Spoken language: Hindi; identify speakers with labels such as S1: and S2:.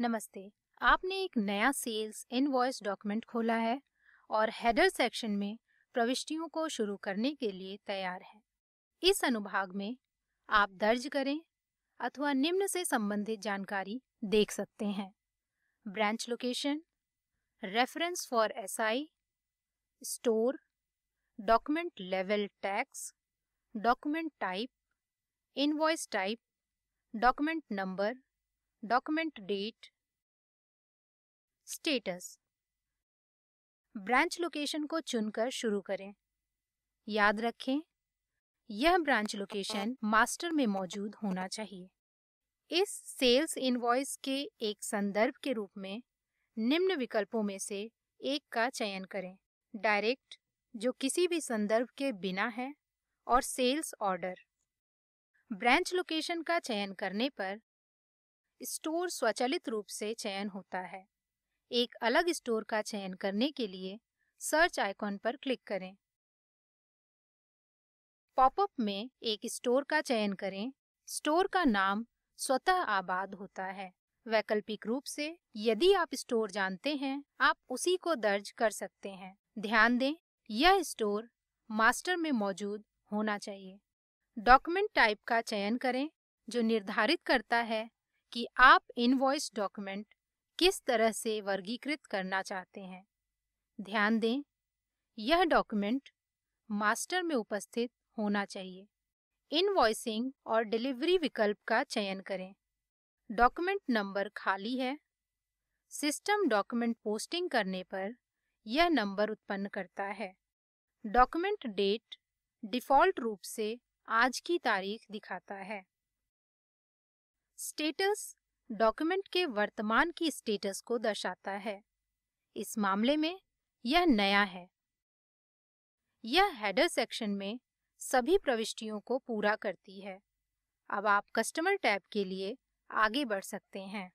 S1: नमस्ते आपने एक नया सेल्स इनवॉइस डॉक्यूमेंट खोला है और हेडर सेक्शन में प्रविष्टियों को शुरू करने के लिए तैयार है इस अनुभाग में आप दर्ज करें अथवा निम्न से संबंधित जानकारी देख सकते हैं branch location reference for SI store document level tax document type invoice type document number document date status branch location को चुनकर शुरू करें याद रखें यह ब्रांच लोकेशन मास्टर में मौजूद होना चाहिए इस सेल्स इनवॉइस के एक संदर्भ के रूप में निम्न विकल्पों में से एक का चयन करें डायरेक्ट जो किसी भी संदर्भ के बिना है और सेल्स ऑर्डर ब्रांच लोकेशन का चयन करने पर स्टोर स्वचालित रूप से चयन होता है एक अलग स्टोर का चयन करने के लिए सर्च आइकॉन पर क्लिक करें पॉपअप में एक स्टोर का चयन करें स्टोर का नाम स्वतः आबाद होता है वैकल्पिक रूप से यदि आप स्टोर जानते हैं आप उसी को दर्ज कर सकते हैं ध्यान दें यह स्टोर मास्टर में मौजूद होना चाहिए डॉक्यूमेंट टाइप का चयन करें जो निर्धारित करता है कि आप इनवॉइस डॉक्यूमेंट किस तरह से वर्गीकृत करना चाहते हैं ध्यान दें यह डॉक्यूमेंट मास्टर में उपस्थित होना चाहिए इनवॉइसिंग और डिलीवरी विकल्प का चयन करें डॉक्यूमेंट नंबर खाली है सिस्टम डॉक्यूमेंट पोस्टिंग करने पर यह नंबर उत्पन्न करता है डॉक्यूमेंट डेट डिफ़ॉल्ट रूप से आज की तारीख दिखाता है स्टेटस डॉक्यूमेंट के वर्तमान की स्टेटस को दर्शाता है इस मामले में यह नया है यह हेडर सेक्शन में सभी प्रविष्टियों को पूरा करती है अब आप कस्टमर टैब के लिए आगे बढ़ सकते हैं